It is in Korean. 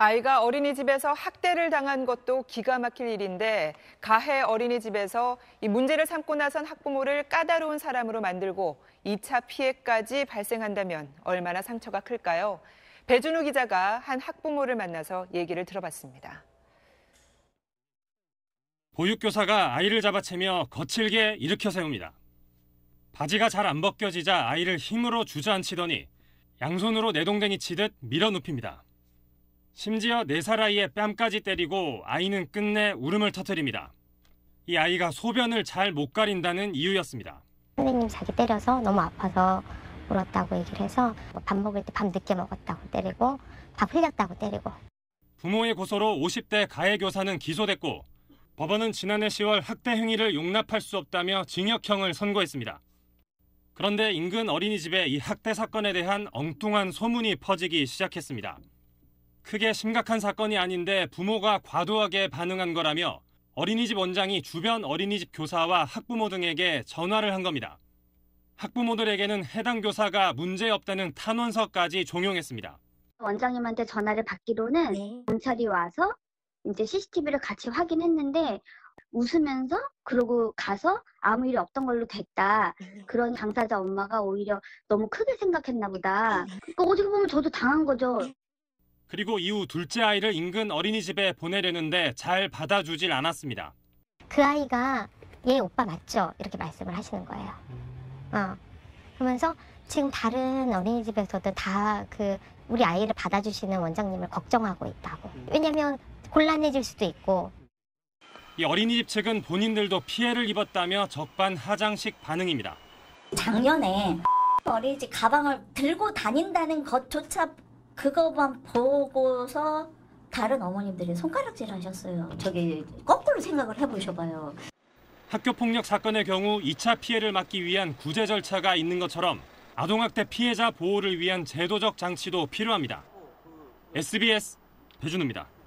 아이가 어린이집에서 학대를 당한 것도 기가 막힐 일인데 가해 어린이집에서 이 문제를 삼고 나선 학부모를 까다로운 사람으로 만들고 2차 피해까지 발생한다면 얼마나 상처가 클까요? 배준우 기자가 한 학부모를 만나서 얘기를 들어봤습니다. 보육교사가 아이를 잡아채며 거칠게 일으켜 세웁니다. 바지가 잘 안 벗겨지자 아이를 힘으로 주저앉히더니 양손으로 내동댕이 치듯 밀어눕힙니다. 심지어 4살 아이의 뺨까지 때리고 아이는 끝내 울음을 터뜨립니다. 이 아이가 소변을 잘 못 가린다는 이유였습니다. 선생님 자기 때려서 너무 아파서 울었다고 얘기를 해서 뭐 밥 먹을 때밤 늦게 먹었다고 때리고 밥 흘렸다고 때리고 부모의 고소로 50대 가해 교사는 기소됐고 법원은 지난해 10월 학대 행위를 용납할 수 없다며 징역형을 선고했습니다. 그런데 인근 어린이집에 이 학대 사건에 대한 엉뚱한 소문이 퍼지기 시작했습니다. 크게 심각한 사건이 아닌데 부모가 과도하게 반응한 거라며 어린이집 원장이 주변 어린이집 교사와 학부모 등에게 전화를 한 겁니다. 학부모들에게는 해당 교사가 문제 없다는 탄원서까지 종용했습니다. 원장님한테 전화를 받기로는 네. 경찰이 와서 이제 CCTV를 같이 확인했는데 웃으면서 그러고 가서 아무 일이 없던 걸로 됐다. 네. 그런 당사자 엄마가 오히려 너무 크게 생각했나 보다. 네. 그러니까 어떻게 보면 저도 당한 거죠. 네. 그리고 이후 둘째 아이를 인근 어린이집에 보내려는데 잘 받아주질 않았습니다. 그 아이가 얘 오빠 맞죠? 이렇게 말씀을 하시는 거예요. 어. 그러면서 지금 다른 어린이집에서도 다 그 우리 아이를 받아주시는 원장님을 걱정하고 있다고. 왜냐면 곤란해질 수도 있고. 이 어린이집 측은 본인들도 피해를 입었다며 적반하장식 반응입니다. 작년에 어린이집 가방을 들고 다닌다는 것조차 그것만 보고서 다른 어머님들이 손가락질 하셨어요. 저기 거꾸로 생각을 해보셔봐요. 학교 폭력 사건의 경우 2차 피해를 막기 위한 구제 절차가 있는 것처럼 아동학대 피해자 보호를 위한 제도적 장치도 필요합니다. SBS 배준우입니다.